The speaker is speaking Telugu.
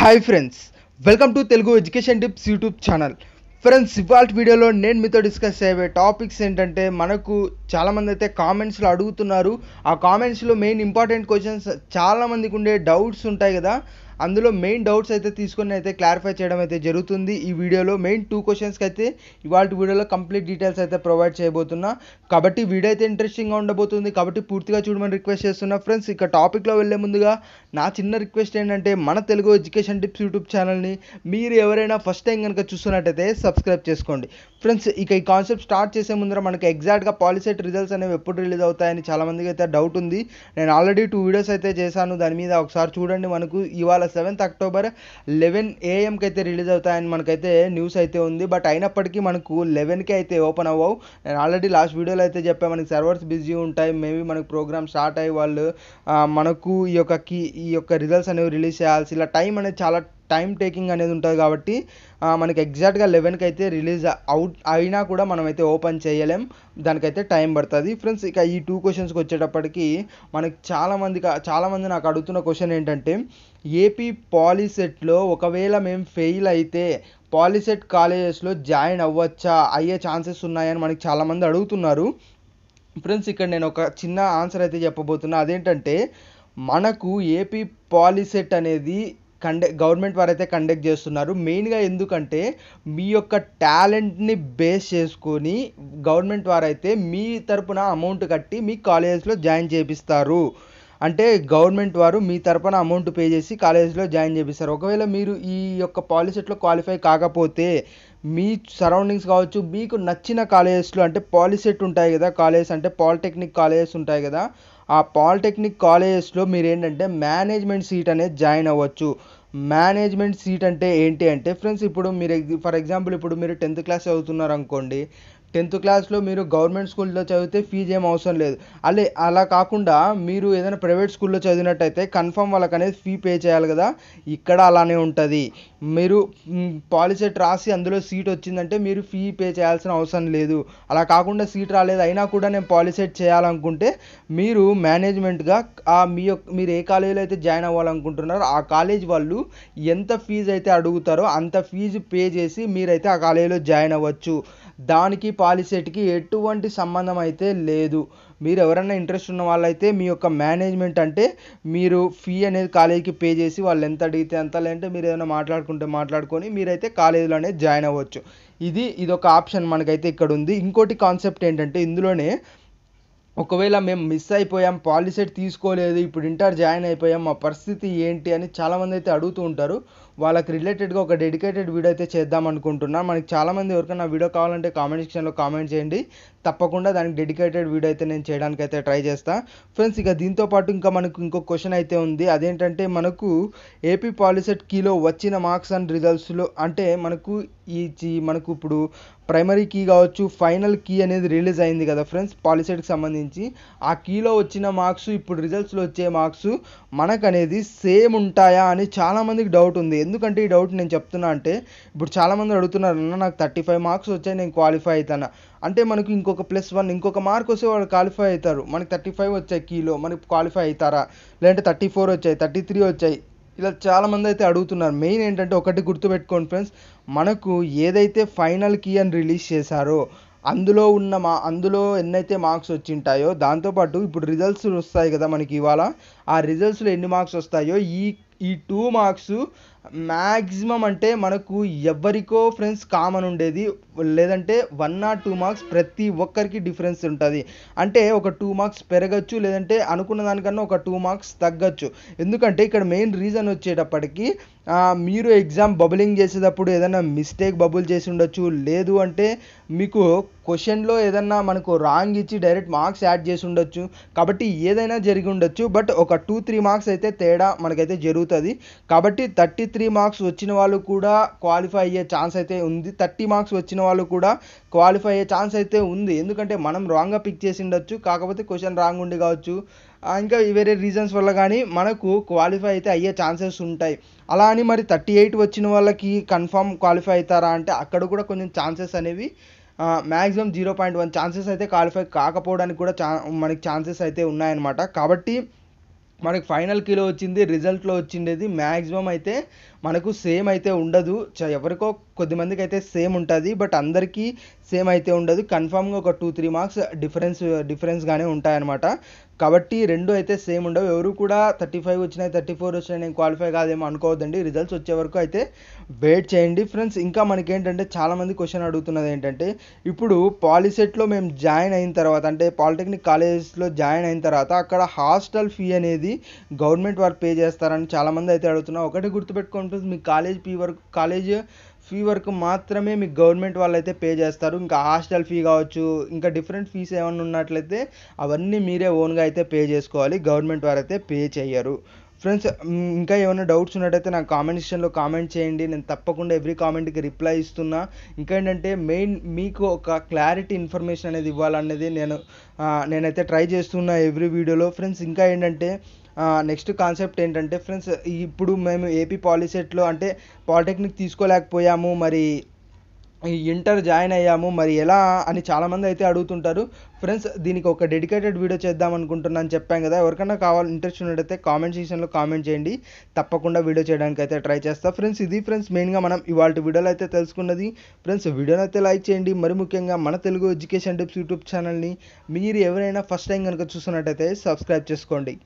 hi friends welcome to Telugu education tips YouTube channel friends ఇవాళ వీడియోలో నేను మీతో డిస్కస్ అయ్యే టాపిక్స్ ఏంటంటే మనకు చాలామంది అయితే కామెంట్స్లో అడుగుతున్నారు ఆ కామెంట్స్లో మెయిన్ ఇంపార్టెంట్ క్వశ్చన్స్ చాలామందికి ఉండే డౌట్స్ ఉంటాయి కదా అందులో మెయిన్ డౌట్స్ అయితే తీసుకొని అయితే క్లారిఫై చేయడం అయితే జరుగుతుంది ఈ వీడియోలో మెయిన్ టూ క్వశ్చన్స్కి అయితే ఇవాళ వీడియోలో కంప్లీట్ డీటెయిల్స్ అయితే ప్రొవైడ్ చేయబోతున్నా కాబట్టి వీడియో అయితే ఇంట్రెస్టింగ్గా ఉండబోతుంది కాబట్టి పూర్తిగా చూడమని రిక్వెస్ట్ చేస్తున్నా ఫ్రెండ్స్ ఇక టాపిక్లో వెళ్ళే ముందుగా నా చిన్న రిక్వెస్ట్ ఏంటంటే మన తెలుగు ఎడ్యుకేషన్ టిప్స్ యూట్యూబ్ ఛానల్ని మీరు ఎవరైనా ఫస్ట్ టైం కనుక చూస్తున్నట్టయితే సబ్స్క్రైబ్ చేసుకోండి ఫ్రెండ్స్ ఇక ఈ కాన్సెప్ట్ స్టార్ట్ చేసే ముందర మనకి ఎగ్జాక్ట్గా పాలిసెట్ సెట్ రిజల్ట్స్ అనేవి ఎప్పుడు రిలీజ్ అవుతాయని చాలామందికి అయితే డౌట్ ఉంది నేను ఆల్రెడీ టూ వీడియోస్ అయితే చేశాను దాని మీద ఒకసారి చూడండి మనకు ఇవాళ సెవెంత్ అక్టోబర్ లెవెన్ ఏఎంకి అయితే రిలీజ్ అవుతాయని మనకైతే న్యూస్ అయితే ఉంది బట్ అయినప్పటికీ మనకు లెవెన్కి అయితే ఓపెన్ అవ్వవు నేను ఆల్రెడీ లాస్ట్ వీడియోలో అయితే చెప్పాను మనకి సర్వర్స్ బిజీ ఉంటాయి మేబీ మనకు ప్రోగ్రామ్ స్టార్ట్ అయ్యి వాళ్ళు మనకు ఈ యొక్క కీ ఈ యొక్క రిజల్ట్స్ అనేవి రిలీజ్ చేయాల్సి ఇలా టైం అనేది చాలా టైం టేకింగ్ అనేది ఉంటుంది కాబట్టి మనకి ఎగ్జాక్ట్గా లెవెన్కి అయితే రిలీజ్ అవుట్ అయినా కూడా మనమైతే ఓపెన్ చేయలేం దానికైతే టైం పడుతుంది ఫ్రెండ్స్ ఇక ఈ టూ క్వశ్చన్స్కి వచ్చేటప్పటికి మనకి చాలామంది చాలామంది నాకు అడుగుతున్న క్వశ్చన్ ఏంటంటే ఏపీ పాలిసెట్లో ఒకవేళ మేము ఫెయిల్ అయితే పాలిసెట్ కాలేజెస్లో జాయిన్ అవ్వచ్చా అయ్యే ఛాన్సెస్ ఉన్నాయని మనకి చాలామంది అడుగుతున్నారు ఫ్రెండ్స్ ఇక్కడ నేను ఒక చిన్న ఆన్సర్ అయితే చెప్పబోతున్నా అదేంటంటే మనకు ఏపీ పాలిసెట్ అనేది కండక్ గవర్నమెంట్ వారు అయితే కండక్ట్ చేస్తున్నారు మెయిన్గా ఎందుకంటే మీ యొక్క టాలెంట్ని బేస్ చేసుకొని గవర్నమెంట్ వారైతే మీ తరపున అమౌంట్ కట్టి మీ కాలేజెస్లో జాయిన్ చేపిస్తారు అంటే గవర్నమెంట్ వారు మీ తరపున అమౌంట్ పే చేసి కాలేజెస్లో జాయిన్ చేపిస్తారు ఒకవేళ మీరు ఈ యొక్క పాలిసెట్లో క్వాలిఫై కాకపోతే మీ సరౌండింగ్స్ కావచ్చు మీకు నచ్చిన కాలేజెస్లో అంటే పాలిసెట్ ఉంటాయి కదా కాలేజెస్ అంటే పాలిటెక్నిక్ కాలేజెస్ ఉంటాయి కదా ఆ పాలిటెక్నిక్ కాలేజెస్లో మీరు ఏంటంటే మేనేజ్మెంట్ సీట్ అనేది జాయిన్ అవ్వచ్చు మేనేజ్మెంట్ సీట్ అంటే ఏంటి అంటే ఫ్రెండ్స్ ఇప్పుడు మీరు ఫర్ ఎగ్జాంపుల్ ఇప్పుడు మీరు టెన్త్ క్లాస్ చదువుతున్నారు అనుకోండి టెన్త్ క్లాస్లో మీరు గవర్నమెంట్ స్కూల్లో చదివితే ఫీజు ఏం అవసరం లేదు అలే అలా కాకుండా మీరు ఏదైనా ప్రైవేట్ స్కూల్లో చదివినట్టయితే కన్ఫర్మ్ వాళ్ళకి అనేది ఫీ పే చేయాలి కదా ఇక్కడ అలానే ఉంటుంది మీరు పాలసీ రాసి అందులో సీట్ వచ్చిందంటే మీరు ఫీ పే చేయాల్సిన అవసరం లేదు అలా కాకుండా సీట్ రాలేదు అయినా కూడా నేను పాలసీ చేయాలనుకుంటే మీరు మేనేజ్మెంట్గా ఆ మీ యొక్క మీరు ఏ కాలేజీలో అయితే జాయిన్ అవ్వాలనుకుంటున్నారో ఆ కాలేజ్ వాళ్ళు ఎంత ఫీజు అయితే అడుగుతారో అంత ఫీజు పే చేసి మీరైతే ఆ కాలేజీలో జాయిన్ అవ్వచ్చు దానికి పాలసీకి ఎటువంటి సంబంధం అయితే లేదు మీరు ఎవరైనా ఇంట్రెస్ట్ ఉన్న వాళ్ళైతే మీ యొక్క మేనేజ్మెంట్ అంటే మీరు ఫీ అనేది కాలేజీకి పే చేసి వాళ్ళు ఎంత అడిగితే అంత లేదంటే మీరు ఏదైనా మాట్లాడుకుంటే మాట్లాడుకొని మీరైతే కాలేజీలో అనేది జాయిన్ అవ్వచ్చు ఇది ఇదొక ఆప్షన్ మనకైతే ఇక్కడ ఉంది ఇంకోటి కాన్సెప్ట్ ఏంటంటే ఇందులోనే ఒకవేళ మేము మిస్ అయిపోయాం పాలిసెట్ తీసుకోలేదు ఇప్పుడు ఇంటర్ జాయిన్ అయిపోయాం మా పరిస్థితి ఏంటి అని చాలామంది అయితే అడుగుతూ ఉంటారు వాళ్ళకి రిలేటెడ్గా ఒక డెడికేటెడ్ వీడియో అయితే చేద్దాం అనుకుంటున్నా మనకి చాలామంది ఎవరికైనా వీడియో కావాలంటే కామెంట్ సెక్షన్లో కామెంట్ చేయండి తప్పకుండా దానికి డెడికేటెడ్ వీడియో అయితే నేను చేయడానికి అయితే ట్రై చేస్తాను ఫ్రెండ్స్ ఇక దీంతో పాటు ఇంకా మనకు ఇంకో క్వశ్చన్ అయితే ఉంది అదేంటంటే మనకు ఏపీ పాలిసెట్ కీలో వచ్చిన మార్క్స్ అండ్ రిజల్ట్స్లో అంటే మనకు ఈ మనకు ఇప్పుడు ప్రైమరీ కీ కావచ్చు ఫైనల్ కీ అనేది రిలీజ్ అయింది కదా ఫ్రెండ్స్ పాలిసెట్కి సంబంధించి ఆ కీలో వచ్చిన మార్క్స్ ఇప్పుడు రిజల్ట్స్లో వచ్చే మార్క్స్ మనకనేది సేమ్ ఉంటాయా అని చాలామందికి డౌట్ ఉంది ఎందుకంటే ఈ డౌట్ నేను చెప్తున్నా అంటే ఇప్పుడు చాలామంది అడుగుతున్నారు అన్న నాకు థర్టీ ఫైవ్ మార్క్స్ వచ్చాయి నేను క్వాలిఫై అవుతాను అంటే మనకు ఇంకొక ప్లస్ వన్ ఇంకొక మార్క్ వస్తే వాళ్ళు క్వాలిఫై అవుతారు మనకి థర్టీ ఫైవ్ వచ్చాయి కీలో మనకి క్వాలిఫై అవుతారా లేదంటే థర్టీ ఫోర్ వచ్చాయి థర్టీ త్రీ వచ్చాయి ఇలా చాలామంది అయితే అడుగుతున్నారు మెయిన్ ఏంటంటే ఒకటి గుర్తుపెట్టుకోండి ఫ్రెండ్స్ మనకు ఏదైతే ఫైనల్ కీ అని రిలీజ్ చేశారో అందులో ఉన్న మా అందులో ఎన్నైతే మార్క్స్ వచ్చింటాయో దాంతోపాటు ఇప్పుడు రిజల్ట్స్ వస్తాయి కదా మనకి ఇవాళ ఆ రిజల్ట్స్లో ఎన్ని మార్క్స్ వస్తాయో ఈ ఈ టూ మార్క్స్ మ్యాక్సిమం అంటే మనకు ఎవరికో ఫ్రెండ్స్ కామన్ ఉండేది లేదంటే వన్ ఆర్ టూ మార్క్స్ ప్రతి ఒక్కరికి డిఫరెన్స్ ఉంటుంది అంటే ఒక టూ మార్క్స్ పెరగచ్చు లేదంటే అనుకున్న దానికన్నా ఒక టూ మార్క్స్ తగ్గచ్చు ఎందుకంటే ఇక్కడ మెయిన్ రీజన్ వచ్చేటప్పటికి మీరు ఎగ్జామ్ బబులింగ్ చేసేటప్పుడు ఏదైనా మిస్టేక్ బబుల్ చేసి ఉండొచ్చు లేదు అంటే మీకు క్వశ్చన్లో ఏదన్నా మనకు రాంగ్ ఇచ్చి డైరెక్ట్ మార్క్స్ యాడ్ చేసి ఉండొచ్చు కాబట్టి ఏదైనా జరిగి ఉండొచ్చు బట్ ఒక టూ త్రీ మార్క్స్ అయితే తేడా మనకైతే జరుగుతుంది కాబట్టి థర్టీ త్రీ మార్క్స్ వచ్చిన వాళ్ళు కూడా క్వాలిఫై అయ్యే ఛాన్స్ అయితే ఉంది థర్టీ మార్క్స్ వచ్చిన వాళ్ళు కూడా క్వాలిఫై అయ్యే ఛాన్స్ అయితే ఉంది ఎందుకంటే మనం రాంగ్గా పిక్ చేసి ఉండొచ్చు కాకపోతే క్వశ్చన్ రాంగ్ ఉండి కావచ్చు ఇంకా వేరే రీజన్స్ వల్ల కానీ మనకు క్వాలిఫై అయితే అయ్యే ఛాన్సెస్ ఉంటాయి అలా అని మరి థర్టీ ఎయిట్ వచ్చిన వాళ్ళకి కన్ఫామ్ క్వాలిఫై అవుతారా అంటే అక్కడ కూడా కొంచెం ఛాన్సెస్ అనేవి maximum zero point one chances అయితే క్వాలిఫై కాకపోవడానికి కూడా ఛా మనకి ఛాన్సెస్ అయితే ఉన్నాయన్నమాట కాబట్టి మనకి ఫైనల్ కిలో వచ్చింది రిజల్ట్లో వచ్చిండేది మ్యాక్సిమం అయితే మనకు సేమ్ అయితే ఉండదు ఎవరికో కొద్ది మందికి అయితే సేమ్ ఉంటుంది బట్ అందరికీ సేమ్ అయితే ఉండదు కన్ఫామ్గా ఒక టూ త్రీ మార్క్స్ డిఫరెన్స్ డిఫరెన్స్గానే ఉంటాయన్నమాట కాబట్టి రెండు అయితే సేమ్ ఉండవు ఎవరు కూడా థర్టీ ఫైవ్ వచ్చినాయి థర్టీ ఫోర్ వచ్చినాయి నేను క్వాలిఫై కాదేమో అనుకోవద్దండి రిజల్ట్స్ వచ్చే వరకు అయితే వెయిట్ చేయండి ఫ్రెండ్స్ ఇంకా మనకి ఏంటంటే చాలామంది క్వశ్చన్ అడుగుతున్నది ఏంటంటే ఇప్పుడు పాలిసెట్లో మేము జాయిన్ అయిన తర్వాత అంటే పాలిటెక్నిక్ కాలేజెస్లో జాయిన్ అయిన తర్వాత అక్కడ హాస్టల్ ఫీ అనేది గవర్నమెంట్ వారు పే చేస్తారని చాలామంది అయితే అడుగుతున్నారు ఒకటి గుర్తుపెట్టుకోండి ఉంటుంది మీ కాలేజ్ ఫీ వరకు కాలేజ్ ఫీ వరకు మాత్రమే మీకు గవర్నమెంట్ వాళ్ళు అయితే పే చేస్తారు ఇంకా హాస్టల్ ఫీ కావచ్చు ఇంకా డిఫరెంట్ ఫీస్ ఏమైనా ఉన్నట్లయితే అవన్నీ మీరే ఓన్గా అయితే పే చేసుకోవాలి గవర్నమెంట్ వారు అయితే పే చేయరు ఫ్రెండ్స్ ఇంకా ఏమైనా డౌట్స్ ఉన్నట్టయితే నాకు కామెంట్ సెక్షన్లో కామెంట్ చేయండి నేను తప్పకుండా ఎవ్రీ కామెంట్కి రిప్లై ఇస్తున్నా ఇంకా ఏంటంటే మెయిన్ మీకు ఒక క్లారిటీ ఇన్ఫర్మేషన్ అనేది ఇవ్వాలనేది నేను నేనైతే ట్రై చేస్తున్నా ఎవ్రీ వీడియోలో ఫ్రెండ్స్ ఇంకా ఏంటంటే నెక్స్ట్ కాన్సెప్ట్ ఏంటంటే ఫ్రెండ్స్ ఇప్పుడు మేము ఏపీ పాలిసెట్లో అంటే పాలిటెక్నిక్ తీసుకోలేకపోయాము మరి ఇంటర్ జాయిన్ అయ్యాము మరి ఎలా అని చాలామంది అయితే అడుగుతుంటారు ఫ్రెండ్స్ దీనికి ఒక డెడికేటెడ్ వీడియో చేద్దాం అనుకుంటున్నాను చెప్పాను కదా ఎవరికైనా కావాలి ఇంట్రెస్ట్ ఉన్నట్టయితే కామెంట్ సెక్షన్లో కామెంట్ చేయండి తప్పకుండా వీడియో చేయడానికి అయితే ట్రై చేస్తా ఫ్రెండ్స్ ఇది ఫ్రెండ్స్ మెయిన్గా మనం ఇవాళ వీడియోలో అయితే తెలుసుకున్నది ఫ్రెండ్స్ వీడియోని అయితే లైక్ చేయండి మరి ముఖ్యంగా మన తెలుగు ఎడ్యుకేషన్ టిప్స్ యూట్యూబ్ ఛానల్ని మీరు ఎవరైనా ఫస్ట్ టైం కనుక చూస్తున్నట్టయితే సబ్స్క్రైబ్ చేసుకోండి